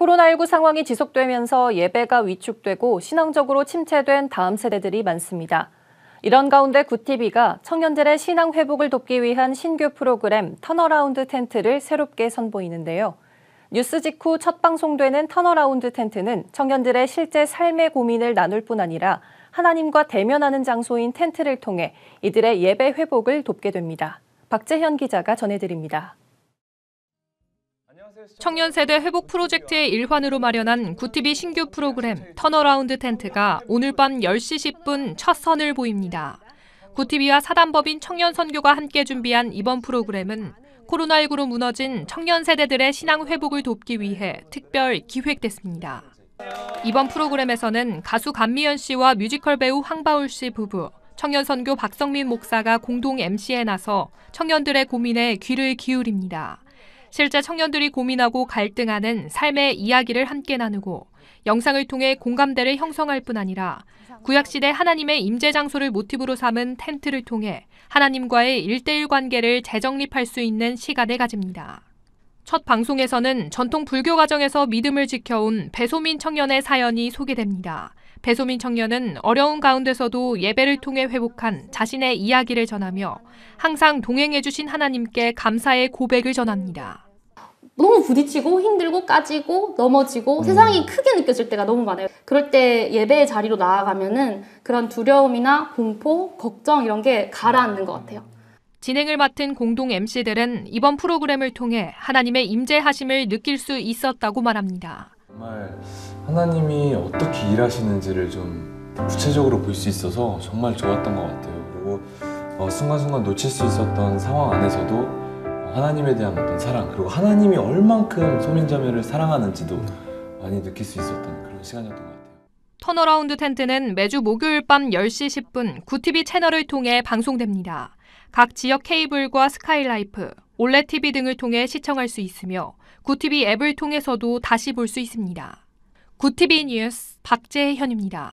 코로나19 상황이 지속되면서 예배가 위축되고 신앙적으로 침체된 다음 세대들이 많습니다. 이런 가운데 구티비가 청년들의 신앙 회복을 돕기 위한 신규 프로그램 턴어라운드 텐트를 새롭게 선보이는데요. 뉴스 직후 첫 방송되는 턴어라운드 텐트는 청년들의 실제 삶의 고민을 나눌 뿐 아니라 하나님과 대면하는 장소인 텐트를 통해 이들의 예배 회복을 돕게 됩니다. 박재현 기자가 전해드립니다. 청년 세대 회복 프로젝트의 일환으로 마련한 구티비 신규 프로그램 턴어라운드 텐트가 오늘 밤 10시 10분 첫 선을 보입니다. 구티비와 사단법인 청년 선교가 함께 준비한 이번 프로그램은 코로나19로 무너진 청년 세대들의 신앙 회복을 돕기 위해 특별 기획됐습니다. 이번 프로그램에서는 가수 감미연 씨와 뮤지컬 배우 황바울 씨 부부, 청년 선교 박성민 목사가 공동 MC에 나서 청년들의 고민에 귀를 기울입니다. 실제 청년들이 고민하고 갈등하는 삶의 이야기를 함께 나누고 영상을 통해 공감대를 형성할 뿐 아니라 구약시대 하나님의 임재 장소를 모티브로 삼은 텐트를 통해 하나님과의 일대일 관계를 재정립할 수 있는 시간을 가집니다. 첫 방송에서는 전통 불교 가정에서 믿음을 지켜온 배소민 청년의 사연이 소개됩니다. 배소민 청년은 어려운 가운데서도 예배를 통해 회복한 자신의 이야기를 전하며 항상 동행해주신 하나님께 감사의 고백을 전합니다. 너무 부딪히고 힘들고 까지고 넘어지고 음. 세상이 크게 느껴질 때가 너무 많아요. 그럴 때 예배의 자리로 나아가면은 그런 두려움이나 공포, 걱정 이런 게 가라앉는 것 같아요. 진행을 맡은 공동 MC들은 이번 프로그램을 통해 하나님의 임재하심을 느낄 수 있었다고 말합니다. 정말 하나님이 어떻게 일하시는지를 좀 구체적으로 볼 수 있어서 정말 좋았던 것 같아요. 그리고 어, 순간순간 놓칠 수 있었던 상황 안에서도 하나님에 대한 어떤 사랑 그리고 하나님이 얼만큼 소민자매를 사랑하는지도 많이 느낄 수 있었던 그런 시간이었던 것 같아요. 턴어라운드 텐트는 매주 목요일 밤 10시 10분 구티비 채널을 통해 방송됩니다. 각 지역 케이블과 스카이라이프, 올레TV 등을 통해 시청할 수 있으며 구티비 앱을 통해서도 다시 볼 수 있습니다. 구티비 뉴스 박재현입니다.